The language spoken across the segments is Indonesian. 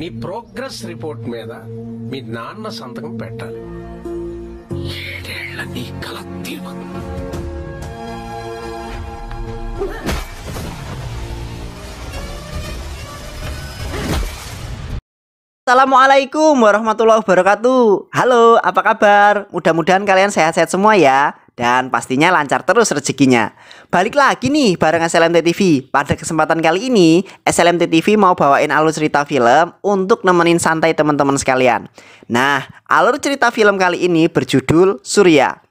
నీ progress report మీద మీ నాన్న సంతకం పెట్టాలి ఏడేళ్ల నీ కల Assalamualaikum warahmatullahi wabarakatuh. Halo, apa kabar? Mudah-mudahan kalian sehat-sehat semua ya dan pastinya lancar terus rezekinya. Balik lagi nih bareng SLMT TV. Pada kesempatan kali ini, SLMT TV mau bawain alur cerita film untuk nemenin santai teman-teman sekalian. Nah, alur cerita film kali ini berjudul Surya.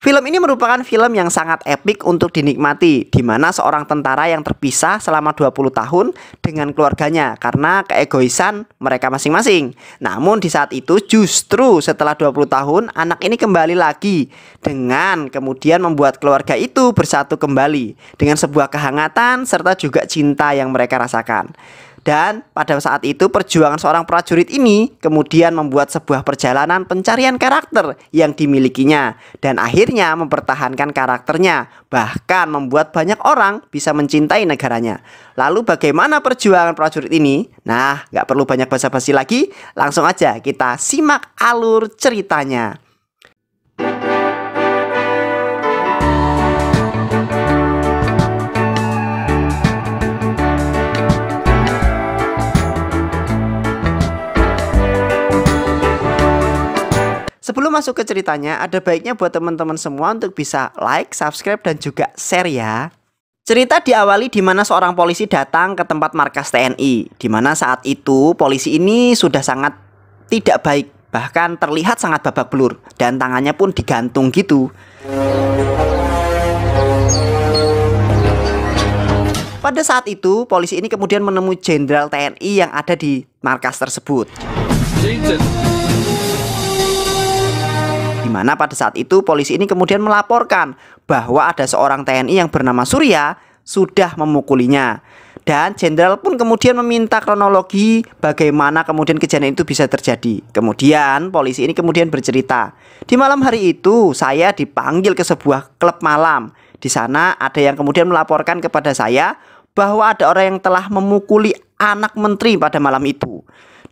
Film ini merupakan film yang sangat epik untuk dinikmati, di mana seorang tentara yang terpisah selama 20 tahun dengan keluarganya karena keegoisan mereka masing-masing. Namun di saat itu justru setelah 20 tahun anak ini kembali lagi dengan kemudian membuat keluarga itu bersatu kembali dengan sebuah kehangatan serta juga cinta yang mereka rasakan. Dan pada saat itu perjuangan seorang prajurit ini kemudian membuat sebuah perjalanan pencarian karakter yang dimilikinya dan akhirnya mempertahankan karakternya bahkan membuat banyak orang bisa mencintai negaranya. Lalu bagaimana perjuangan prajurit ini? Nah, gak perlu banyak basa-basi lagi, langsung aja kita simak alur ceritanya. Sebelum masuk ke ceritanya, ada baiknya buat teman-teman semua untuk bisa like, subscribe, dan juga share ya. Cerita diawali di mana seorang polisi datang ke tempat markas TNI, di mana saat itu polisi ini sudah sangat tidak baik, bahkan terlihat sangat babak belur, dan tangannya pun digantung gitu. Pada saat itu, polisi ini kemudian menemui jenderal TNI yang ada di markas tersebut di mana pada saat itu polisi ini kemudian melaporkan bahwa ada seorang TNI yang bernama Surya sudah memukulinya. Dan jenderal pun kemudian meminta kronologi bagaimana kemudian kejadian itu bisa terjadi. Kemudian polisi ini kemudian bercerita, di malam hari itu saya dipanggil ke sebuah klub malam. Di sana ada yang kemudian melaporkan kepada saya bahwa ada orang yang telah memukuli anak menteri pada malam itu.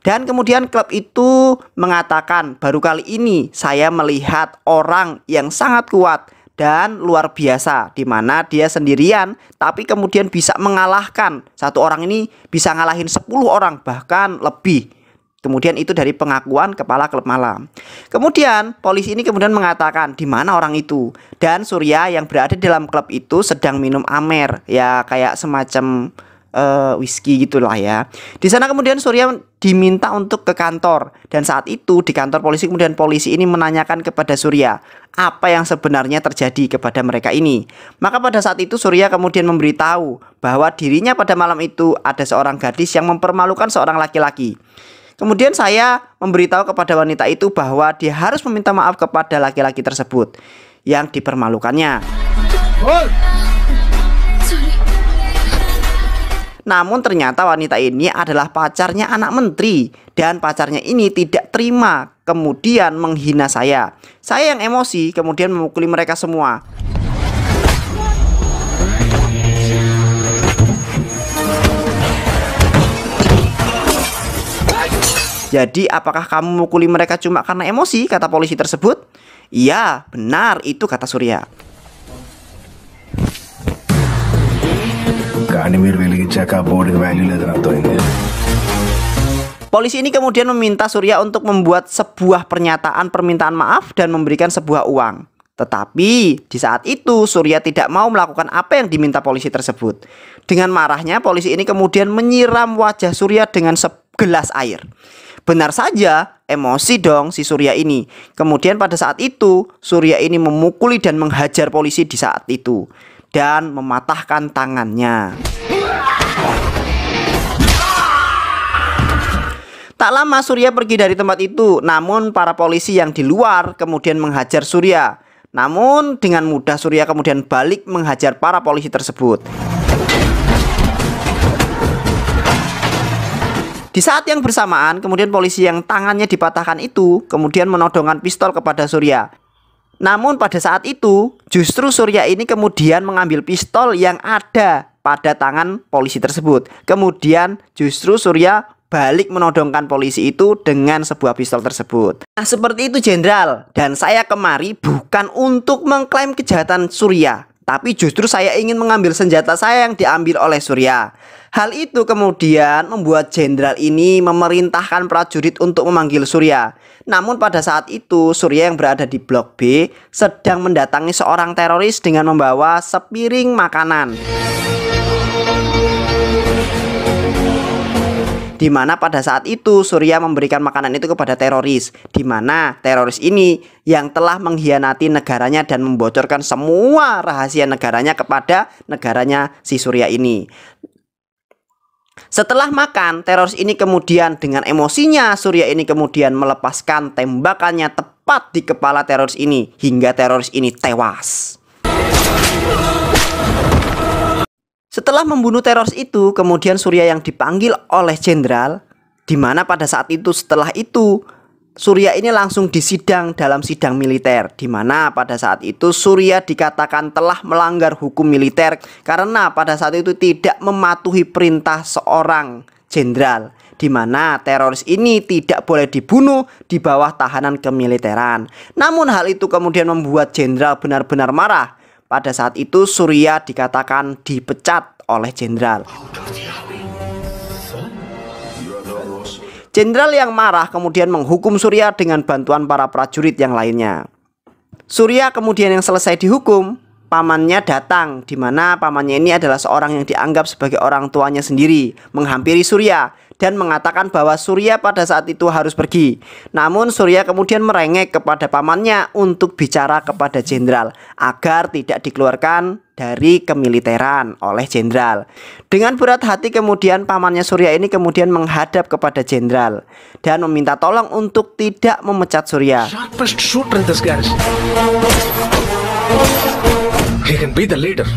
Dan kemudian klub itu mengatakan, baru kali ini saya melihat orang yang sangat kuat dan luar biasa di mana dia sendirian tapi kemudian bisa mengalahkan satu orang ini bisa ngalahin 10 orang bahkan lebih. Kemudian itu dari pengakuan kepala klub malam. Kemudian polisi ini kemudian mengatakan di mana orang itu dan Surya yang berada dalam klub itu sedang minum amer ya kayak semacam uh, whisky gitulah ya. Di sana kemudian Surya diminta untuk ke kantor dan saat itu di kantor polisi kemudian polisi ini menanyakan kepada Surya apa yang sebenarnya terjadi kepada mereka ini. Maka pada saat itu Surya kemudian memberitahu bahwa dirinya pada malam itu ada seorang gadis yang mempermalukan seorang laki-laki. Kemudian saya memberitahu kepada wanita itu bahwa dia harus meminta maaf kepada laki-laki tersebut yang dipermalukannya. Oh. Namun ternyata wanita ini adalah pacarnya anak menteri dan pacarnya ini tidak terima kemudian menghina saya. Saya yang emosi kemudian memukuli mereka semua. Jadi apakah kamu memukuli mereka cuma karena emosi kata polisi tersebut? Iya, benar itu kata Surya. Polisi ini kemudian meminta Surya untuk membuat sebuah pernyataan permintaan maaf dan memberikan sebuah uang. Tetapi di saat itu Surya tidak mau melakukan apa yang diminta polisi tersebut. Dengan marahnya polisi ini kemudian menyiram wajah Surya dengan segelas air. Benar saja emosi dong si Surya ini. Kemudian pada saat itu Surya ini memukuli dan menghajar polisi di saat itu dan mematahkan tangannya. Tak lama Surya pergi dari tempat itu, namun para polisi yang di luar kemudian menghajar Surya. Namun dengan mudah Surya kemudian balik menghajar para polisi tersebut. Di saat yang bersamaan, kemudian polisi yang tangannya dipatahkan itu kemudian menodongkan pistol kepada Surya. Namun pada saat itu justru Surya ini kemudian mengambil pistol yang ada pada tangan polisi tersebut. Kemudian justru Surya balik menodongkan polisi itu dengan sebuah pistol tersebut. Nah, seperti itu Jenderal, dan saya kemari bukan untuk mengklaim kejahatan Surya tapi justru saya ingin mengambil senjata saya yang diambil oleh Surya. Hal itu kemudian membuat jenderal ini memerintahkan prajurit untuk memanggil Surya. Namun pada saat itu Surya yang berada di blok B sedang mendatangi seorang teroris dengan membawa sepiring makanan. di mana pada saat itu Surya memberikan makanan itu kepada teroris, di mana teroris ini yang telah mengkhianati negaranya dan membocorkan semua rahasia negaranya kepada negaranya si Surya ini. Setelah makan, teroris ini kemudian dengan emosinya Surya ini kemudian melepaskan tembakannya tepat di kepala teroris ini hingga teroris ini tewas. Setelah membunuh teroris itu, kemudian Surya yang dipanggil oleh jenderal, di mana pada saat itu setelah itu Surya ini langsung disidang dalam sidang militer, di mana pada saat itu Surya dikatakan telah melanggar hukum militer karena pada saat itu tidak mematuhi perintah seorang jenderal di mana teroris ini tidak boleh dibunuh di bawah tahanan kemiliteran. Namun hal itu kemudian membuat jenderal benar-benar marah pada saat itu Surya dikatakan dipecat oleh jenderal. Jenderal yang marah kemudian menghukum Surya dengan bantuan para prajurit yang lainnya. Surya kemudian yang selesai dihukum, pamannya datang di mana pamannya ini adalah seorang yang dianggap sebagai orang tuanya sendiri, menghampiri Surya dan mengatakan bahwa Surya pada saat itu harus pergi. Namun Surya kemudian merengek kepada pamannya untuk bicara kepada jenderal agar tidak dikeluarkan dari kemiliteran oleh jenderal. Dengan berat hati kemudian pamannya Surya ini kemudian menghadap kepada jenderal dan meminta tolong untuk tidak memecat Surya. He can be the leader.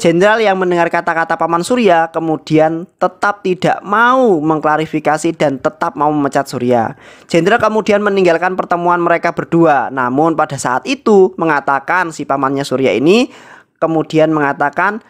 Jenderal yang mendengar kata-kata Paman Surya kemudian tetap tidak mau mengklarifikasi dan tetap mau memecat Surya. Jenderal kemudian meninggalkan pertemuan mereka berdua. Namun pada saat itu mengatakan si pamannya Surya ini kemudian mengatakan,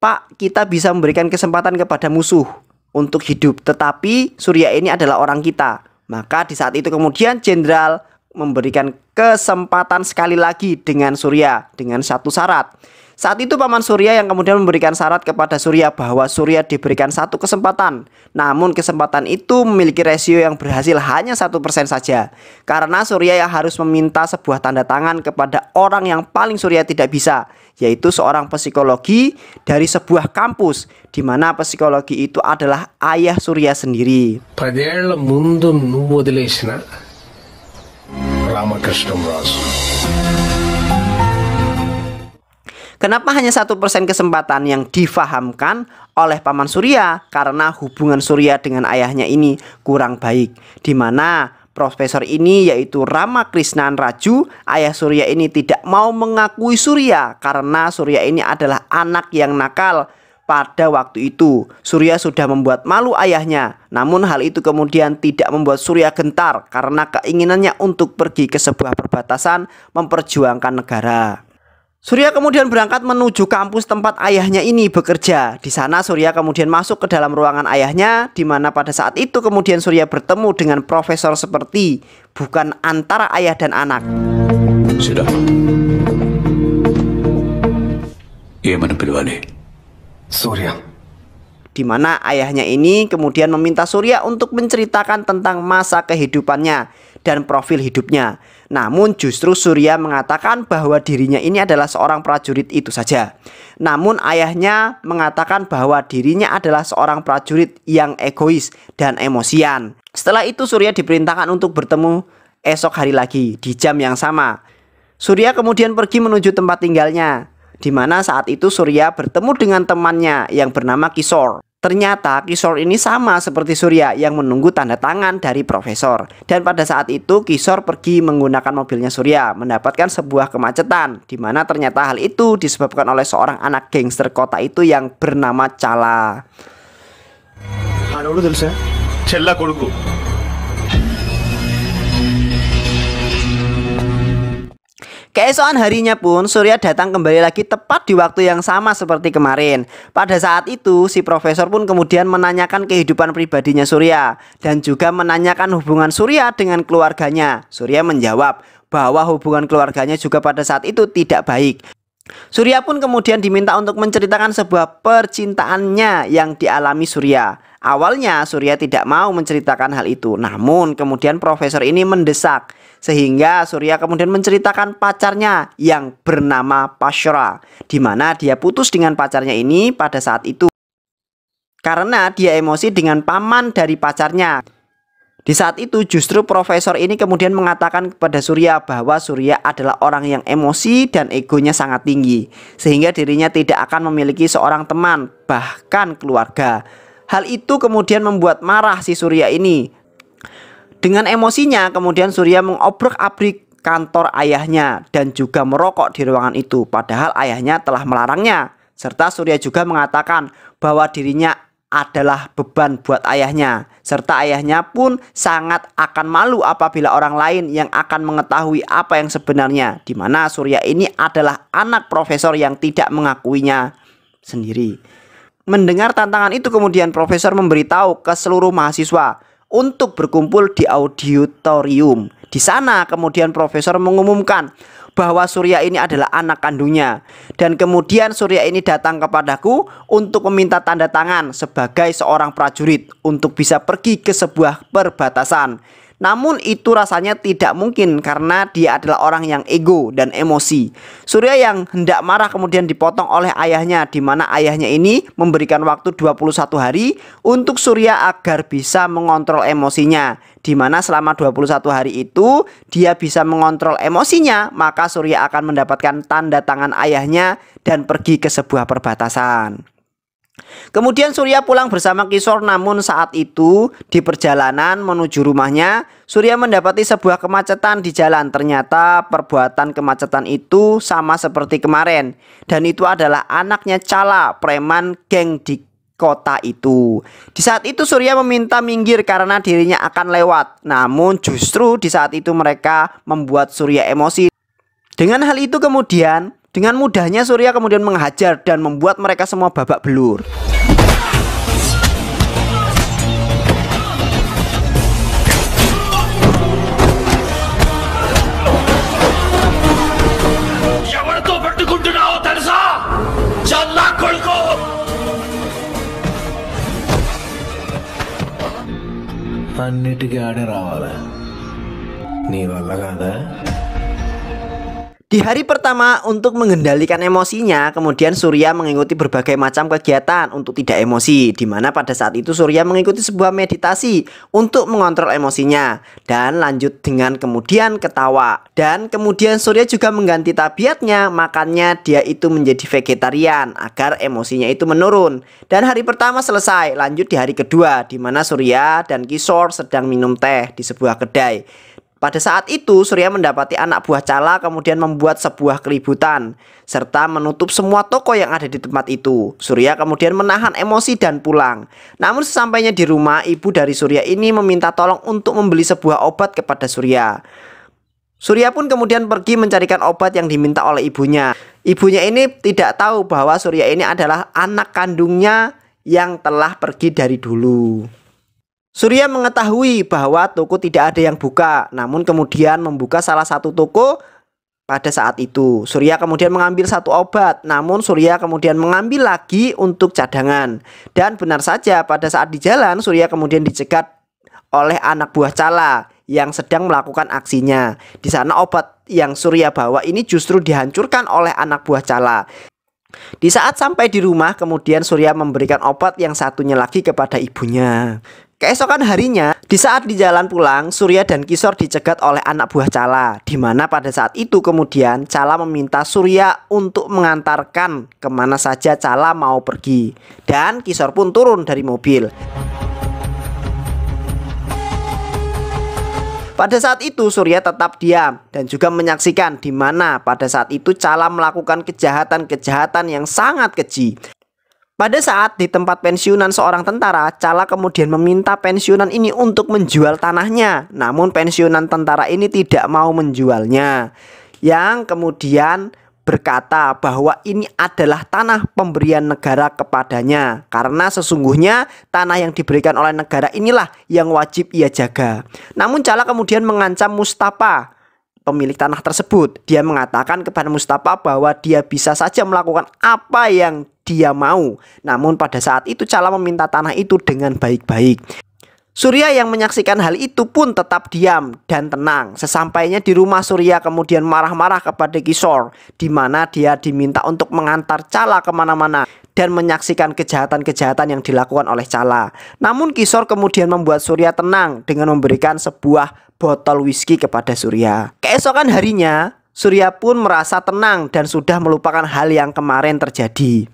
"Pak, kita bisa memberikan kesempatan kepada musuh untuk hidup, tetapi Surya ini adalah orang kita." Maka di saat itu kemudian jenderal memberikan kesempatan sekali lagi dengan Surya dengan satu syarat. Saat itu Paman Surya yang kemudian memberikan syarat kepada Surya bahwa Surya diberikan satu kesempatan. Namun kesempatan itu memiliki rasio yang berhasil hanya satu persen saja. Karena Surya yang harus meminta sebuah tanda tangan kepada orang yang paling Surya tidak bisa, yaitu seorang psikologi dari sebuah kampus di mana psikologi itu adalah ayah Surya sendiri. Padahal mundu Kenapa hanya satu persen kesempatan yang difahamkan oleh Paman Surya? Karena hubungan Surya dengan ayahnya ini kurang baik. Di mana profesor ini yaitu Rama Krishna Raju, ayah Surya ini tidak mau mengakui Surya karena Surya ini adalah anak yang nakal pada waktu itu, Surya sudah membuat malu ayahnya. Namun hal itu kemudian tidak membuat Surya gentar karena keinginannya untuk pergi ke sebuah perbatasan memperjuangkan negara. Surya kemudian berangkat menuju kampus tempat ayahnya ini bekerja. Di sana Surya kemudian masuk ke dalam ruangan ayahnya di mana pada saat itu kemudian Surya bertemu dengan profesor seperti bukan antara ayah dan anak. Sudah. Ia mana pilih Surya. Di mana ayahnya ini kemudian meminta Surya untuk menceritakan tentang masa kehidupannya dan profil hidupnya. Namun justru Surya mengatakan bahwa dirinya ini adalah seorang prajurit itu saja. Namun ayahnya mengatakan bahwa dirinya adalah seorang prajurit yang egois dan emosian. Setelah itu Surya diperintahkan untuk bertemu esok hari lagi di jam yang sama. Surya kemudian pergi menuju tempat tinggalnya di mana saat itu Surya bertemu dengan temannya yang bernama Kisor. Ternyata Kisor ini sama seperti Surya yang menunggu tanda tangan dari profesor. Dan pada saat itu Kisor pergi menggunakan mobilnya Surya mendapatkan sebuah kemacetan di mana ternyata hal itu disebabkan oleh seorang anak gangster kota itu yang bernama Chala. Keesokan harinya pun Surya datang kembali lagi tepat di waktu yang sama seperti kemarin. Pada saat itu si profesor pun kemudian menanyakan kehidupan pribadinya Surya dan juga menanyakan hubungan Surya dengan keluarganya. Surya menjawab bahwa hubungan keluarganya juga pada saat itu tidak baik. Surya pun kemudian diminta untuk menceritakan sebuah percintaannya yang dialami Surya. Awalnya Surya tidak mau menceritakan hal itu, namun kemudian profesor ini mendesak sehingga Surya kemudian menceritakan pacarnya yang bernama Pashra, di mana dia putus dengan pacarnya ini pada saat itu karena dia emosi dengan paman dari pacarnya. Di saat itu justru profesor ini kemudian mengatakan kepada Surya bahwa Surya adalah orang yang emosi dan egonya sangat tinggi sehingga dirinya tidak akan memiliki seorang teman bahkan keluarga. Hal itu kemudian membuat marah si Surya ini. Dengan emosinya kemudian Surya mengobrak-abrik kantor ayahnya dan juga merokok di ruangan itu padahal ayahnya telah melarangnya serta Surya juga mengatakan bahwa dirinya adalah beban buat ayahnya serta ayahnya pun sangat akan malu apabila orang lain yang akan mengetahui apa yang sebenarnya Dimana Surya ini adalah anak profesor yang tidak mengakuinya sendiri mendengar tantangan itu kemudian profesor memberitahu ke seluruh mahasiswa untuk berkumpul di auditorium. Di sana kemudian profesor mengumumkan bahwa Surya ini adalah anak kandungnya dan kemudian Surya ini datang kepadaku untuk meminta tanda tangan sebagai seorang prajurit untuk bisa pergi ke sebuah perbatasan namun itu rasanya tidak mungkin karena dia adalah orang yang ego dan emosi. Surya yang hendak marah kemudian dipotong oleh ayahnya di mana ayahnya ini memberikan waktu 21 hari untuk Surya agar bisa mengontrol emosinya. Di mana selama 21 hari itu dia bisa mengontrol emosinya, maka Surya akan mendapatkan tanda tangan ayahnya dan pergi ke sebuah perbatasan. Kemudian Surya pulang bersama Kisor namun saat itu di perjalanan menuju rumahnya Surya mendapati sebuah kemacetan di jalan Ternyata perbuatan kemacetan itu sama seperti kemarin Dan itu adalah anaknya Cala preman geng di kota itu Di saat itu Surya meminta minggir karena dirinya akan lewat Namun justru di saat itu mereka membuat Surya emosi Dengan hal itu kemudian dengan mudahnya Surya kemudian menghajar dan membuat mereka semua babak belur. అన్నిటికీ ఆడే రావాలా నీ వల్ల కాదా di hari pertama untuk mengendalikan emosinya, kemudian Surya mengikuti berbagai macam kegiatan untuk tidak emosi, di mana pada saat itu Surya mengikuti sebuah meditasi untuk mengontrol emosinya dan lanjut dengan kemudian ketawa. Dan kemudian Surya juga mengganti tabiatnya, makannya dia itu menjadi vegetarian agar emosinya itu menurun. Dan hari pertama selesai, lanjut di hari kedua di mana Surya dan Kisor sedang minum teh di sebuah kedai. Pada saat itu, Surya mendapati anak buah Cala kemudian membuat sebuah keributan, serta menutup semua toko yang ada di tempat itu. Surya kemudian menahan emosi dan pulang. Namun sesampainya di rumah, ibu dari Surya ini meminta tolong untuk membeli sebuah obat kepada Surya. Surya pun kemudian pergi mencarikan obat yang diminta oleh ibunya. Ibunya ini tidak tahu bahwa Surya ini adalah anak kandungnya yang telah pergi dari dulu. Surya mengetahui bahwa toko tidak ada yang buka, namun kemudian membuka salah satu toko pada saat itu. Surya kemudian mengambil satu obat, namun Surya kemudian mengambil lagi untuk cadangan. Dan benar saja pada saat di jalan Surya kemudian dicegat oleh anak buah Cala yang sedang melakukan aksinya. Di sana obat yang Surya bawa ini justru dihancurkan oleh anak buah Cala. Di saat sampai di rumah, kemudian Surya memberikan obat yang satunya lagi kepada ibunya. Keesokan harinya, di saat di jalan pulang, Surya dan Kisor dicegat oleh anak buah Cala, di mana pada saat itu kemudian Cala meminta Surya untuk mengantarkan kemana saja Cala mau pergi. Dan Kisor pun turun dari mobil. Pada saat itu Surya tetap diam dan juga menyaksikan di mana pada saat itu Cala melakukan kejahatan-kejahatan yang sangat keji. Pada saat di tempat pensiunan seorang tentara, Cala kemudian meminta pensiunan ini untuk menjual tanahnya. Namun pensiunan tentara ini tidak mau menjualnya. Yang kemudian berkata bahwa ini adalah tanah pemberian negara kepadanya karena sesungguhnya tanah yang diberikan oleh negara inilah yang wajib ia jaga. Namun Cala kemudian mengancam Mustafa pemilik tanah tersebut. Dia mengatakan kepada Mustafa bahwa dia bisa saja melakukan apa yang dia mau. Namun pada saat itu Cala meminta tanah itu dengan baik-baik. Surya yang menyaksikan hal itu pun tetap diam dan tenang. Sesampainya di rumah Surya kemudian marah-marah kepada Kisor, di mana dia diminta untuk mengantar Cala kemana-mana dan menyaksikan kejahatan-kejahatan yang dilakukan oleh Cala. Namun Kisor kemudian membuat Surya tenang dengan memberikan sebuah botol whisky kepada Surya. Keesokan harinya, Surya pun merasa tenang dan sudah melupakan hal yang kemarin terjadi.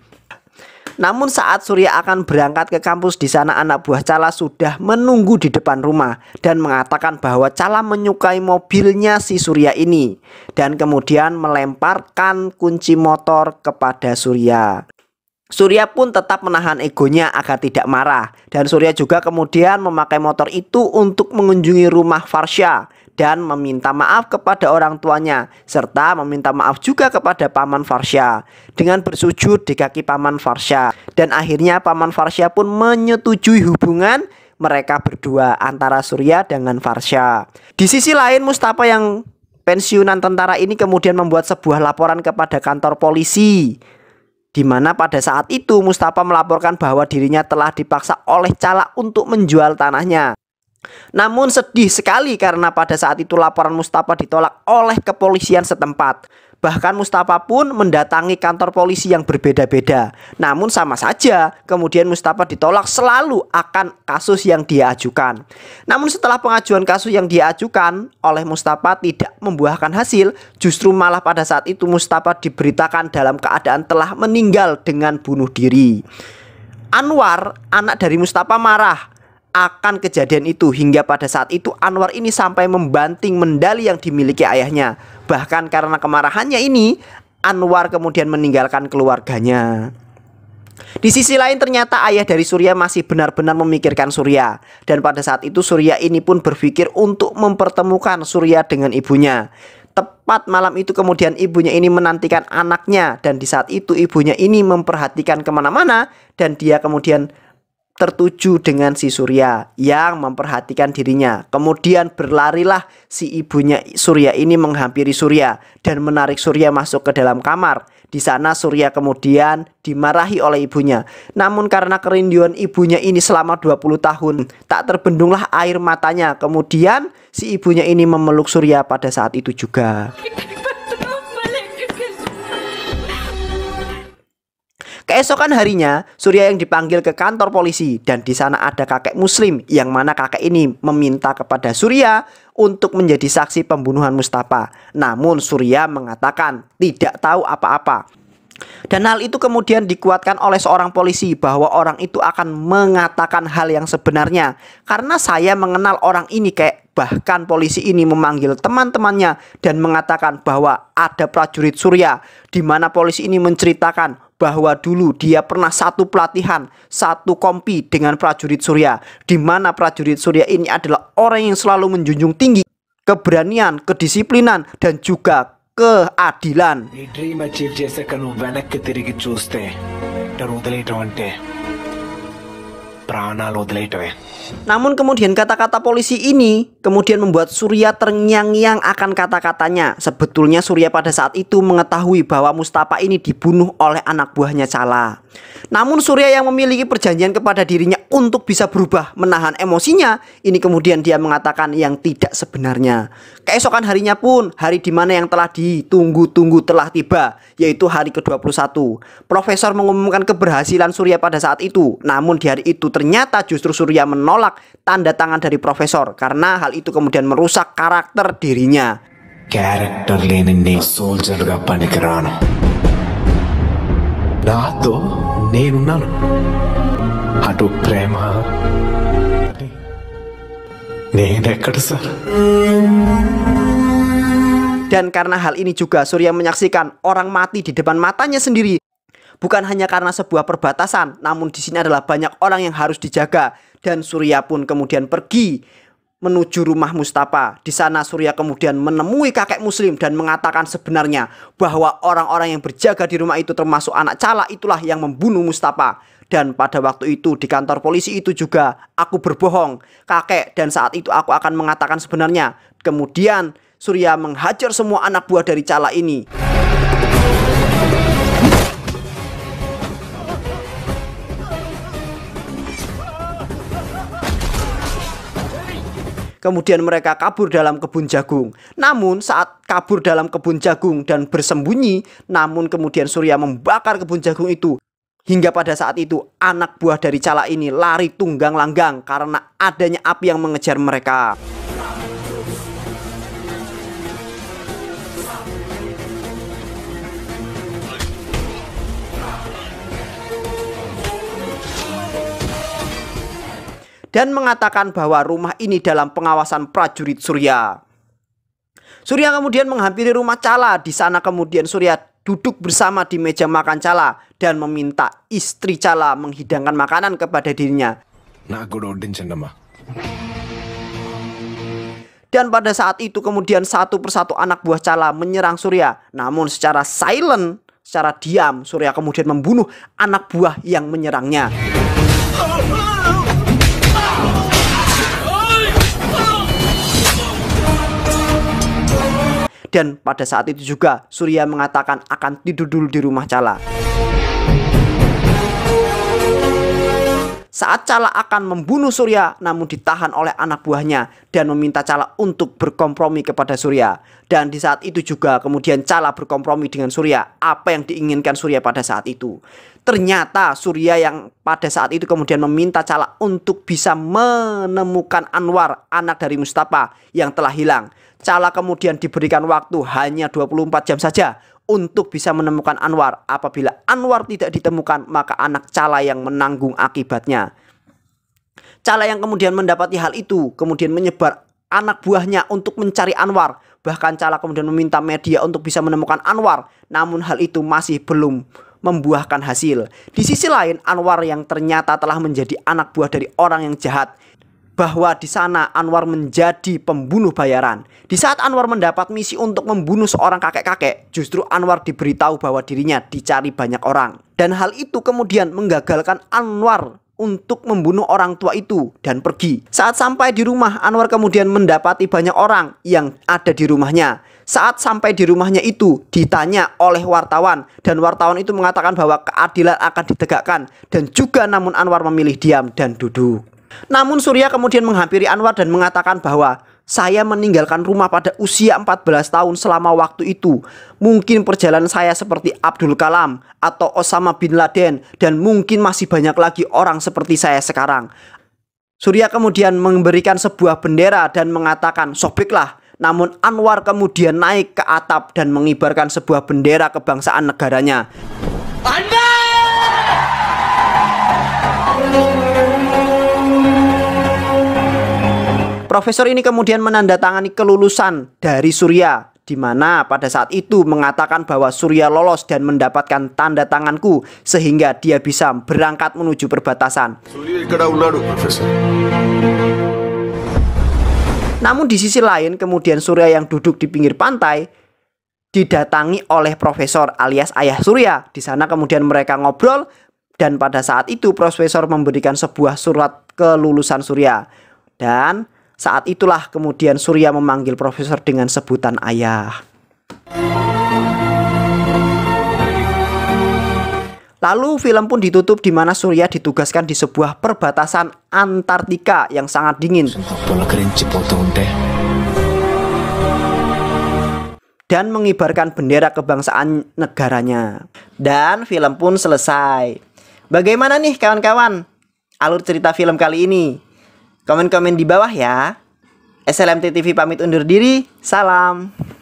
Namun saat Surya akan berangkat ke kampus di sana anak buah Cala sudah menunggu di depan rumah dan mengatakan bahwa Cala menyukai mobilnya si Surya ini dan kemudian melemparkan kunci motor kepada Surya. Surya pun tetap menahan egonya agar tidak marah dan Surya juga kemudian memakai motor itu untuk mengunjungi rumah Farsha dan meminta maaf kepada orang tuanya serta meminta maaf juga kepada paman Farsha dengan bersujud di kaki paman Farsha dan akhirnya paman Farsha pun menyetujui hubungan mereka berdua antara Surya dengan Farsha Di sisi lain Mustafa yang pensiunan tentara ini kemudian membuat sebuah laporan kepada kantor polisi di mana pada saat itu Mustafa melaporkan bahwa dirinya telah dipaksa oleh calak untuk menjual tanahnya. Namun sedih sekali karena pada saat itu laporan Mustafa ditolak oleh kepolisian setempat. Bahkan Mustafa pun mendatangi kantor polisi yang berbeda-beda. Namun sama saja, kemudian Mustafa ditolak selalu akan kasus yang diajukan Namun setelah pengajuan kasus yang diajukan oleh Mustafa tidak membuahkan hasil, justru malah pada saat itu Mustafa diberitakan dalam keadaan telah meninggal dengan bunuh diri. Anwar, anak dari Mustafa marah akan kejadian itu hingga pada saat itu Anwar ini sampai membanting mendali yang dimiliki ayahnya. Bahkan karena kemarahannya ini, Anwar kemudian meninggalkan keluarganya. Di sisi lain ternyata ayah dari Surya masih benar-benar memikirkan Surya Dan pada saat itu Surya ini pun berpikir untuk mempertemukan Surya dengan ibunya Tepat malam itu kemudian ibunya ini menantikan anaknya Dan di saat itu ibunya ini memperhatikan kemana-mana Dan dia kemudian tertuju dengan si Surya yang memperhatikan dirinya. Kemudian berlarilah si ibunya Surya ini menghampiri Surya dan menarik Surya masuk ke dalam kamar. Di sana Surya kemudian dimarahi oleh ibunya. Namun karena kerinduan ibunya ini selama 20 tahun, tak terbendunglah air matanya. Kemudian si ibunya ini memeluk Surya pada saat itu juga. Keesokan harinya, Surya yang dipanggil ke kantor polisi dan di sana ada kakek muslim yang mana kakek ini meminta kepada Surya untuk menjadi saksi pembunuhan Mustafa. Namun Surya mengatakan tidak tahu apa-apa. Dan hal itu kemudian dikuatkan oleh seorang polisi bahwa orang itu akan mengatakan hal yang sebenarnya. Karena saya mengenal orang ini kayak bahkan polisi ini memanggil teman-temannya dan mengatakan bahwa ada prajurit Surya di mana polisi ini menceritakan bahwa dulu dia pernah satu pelatihan, satu kompi dengan prajurit Surya, di mana prajurit Surya ini adalah orang yang selalu menjunjung tinggi keberanian, kedisiplinan, dan juga keadilan. Namun kemudian kata-kata polisi ini kemudian membuat Surya terngiang-ngiang akan kata-katanya. Sebetulnya Surya pada saat itu mengetahui bahwa Mustafa ini dibunuh oleh anak buahnya Cala. Namun Surya yang memiliki perjanjian kepada dirinya untuk bisa berubah menahan emosinya, ini kemudian dia mengatakan yang tidak sebenarnya. Keesokan harinya pun hari di mana yang telah ditunggu-tunggu telah tiba, yaitu hari ke-21. Profesor mengumumkan keberhasilan Surya pada saat itu. Namun di hari itu ternyata justru Surya menolak menolak tanda tangan dari profesor karena hal itu kemudian merusak karakter dirinya. Karakter Dan karena hal ini juga Surya menyaksikan orang mati di depan matanya sendiri Bukan hanya karena sebuah perbatasan, namun di sini adalah banyak orang yang harus dijaga. Dan Surya pun kemudian pergi menuju rumah Mustafa. Di sana Surya kemudian menemui kakek muslim dan mengatakan sebenarnya bahwa orang-orang yang berjaga di rumah itu termasuk anak cala itulah yang membunuh Mustafa. Dan pada waktu itu di kantor polisi itu juga aku berbohong kakek dan saat itu aku akan mengatakan sebenarnya. Kemudian Surya menghajar semua anak buah dari cala ini. Kemudian mereka kabur dalam kebun jagung. Namun saat kabur dalam kebun jagung dan bersembunyi, namun kemudian Surya membakar kebun jagung itu. Hingga pada saat itu anak buah dari Cala ini lari tunggang langgang karena adanya api yang mengejar mereka. dan mengatakan bahwa rumah ini dalam pengawasan prajurit Surya. Surya kemudian menghampiri rumah Cala. Di sana kemudian Surya duduk bersama di meja makan Cala dan meminta istri Cala menghidangkan makanan kepada dirinya. Dan pada saat itu kemudian satu persatu anak buah Cala menyerang Surya. Namun secara silent, secara diam, Surya kemudian membunuh anak buah yang menyerangnya. Dan pada saat itu juga Surya mengatakan akan tidur dulu di rumah Cala. Saat Cala akan membunuh Surya namun ditahan oleh anak buahnya dan meminta Cala untuk berkompromi kepada Surya. Dan di saat itu juga kemudian Cala berkompromi dengan Surya apa yang diinginkan Surya pada saat itu. Ternyata Surya yang pada saat itu kemudian meminta Cala untuk bisa menemukan Anwar anak dari Mustafa yang telah hilang. Cala kemudian diberikan waktu hanya 24 jam saja untuk bisa menemukan Anwar. Apabila Anwar tidak ditemukan, maka anak Cala yang menanggung akibatnya. Cala yang kemudian mendapati hal itu, kemudian menyebar anak buahnya untuk mencari Anwar. Bahkan Cala kemudian meminta media untuk bisa menemukan Anwar. Namun hal itu masih belum membuahkan hasil. Di sisi lain, Anwar yang ternyata telah menjadi anak buah dari orang yang jahat bahwa di sana Anwar menjadi pembunuh bayaran. Di saat Anwar mendapat misi untuk membunuh seorang kakek-kakek, justru Anwar diberitahu bahwa dirinya dicari banyak orang. Dan hal itu kemudian menggagalkan Anwar untuk membunuh orang tua itu dan pergi. Saat sampai di rumah, Anwar kemudian mendapati banyak orang yang ada di rumahnya. Saat sampai di rumahnya itu ditanya oleh wartawan dan wartawan itu mengatakan bahwa keadilan akan ditegakkan dan juga namun Anwar memilih diam dan duduk. Namun Surya kemudian menghampiri Anwar dan mengatakan bahwa saya meninggalkan rumah pada usia 14 tahun selama waktu itu. Mungkin perjalanan saya seperti Abdul Kalam atau Osama Bin Laden dan mungkin masih banyak lagi orang seperti saya sekarang. Surya kemudian memberikan sebuah bendera dan mengatakan sobeklah. Namun Anwar kemudian naik ke atap dan mengibarkan sebuah bendera kebangsaan negaranya. Anwar! Profesor ini kemudian menandatangani kelulusan dari Surya di mana pada saat itu mengatakan bahwa Surya lolos dan mendapatkan tanda tanganku sehingga dia bisa berangkat menuju perbatasan. Namun di sisi lain kemudian Surya yang duduk di pinggir pantai didatangi oleh profesor alias ayah Surya. Di sana kemudian mereka ngobrol dan pada saat itu profesor memberikan sebuah surat kelulusan Surya. Dan saat itulah kemudian Surya memanggil profesor dengan sebutan ayah. Lalu film pun ditutup di mana Surya ditugaskan di sebuah perbatasan Antartika yang sangat dingin. Dan mengibarkan bendera kebangsaan negaranya. Dan film pun selesai. Bagaimana nih kawan-kawan? Alur cerita film kali ini Komen-komen di bawah ya. SLMT TV pamit undur diri. Salam.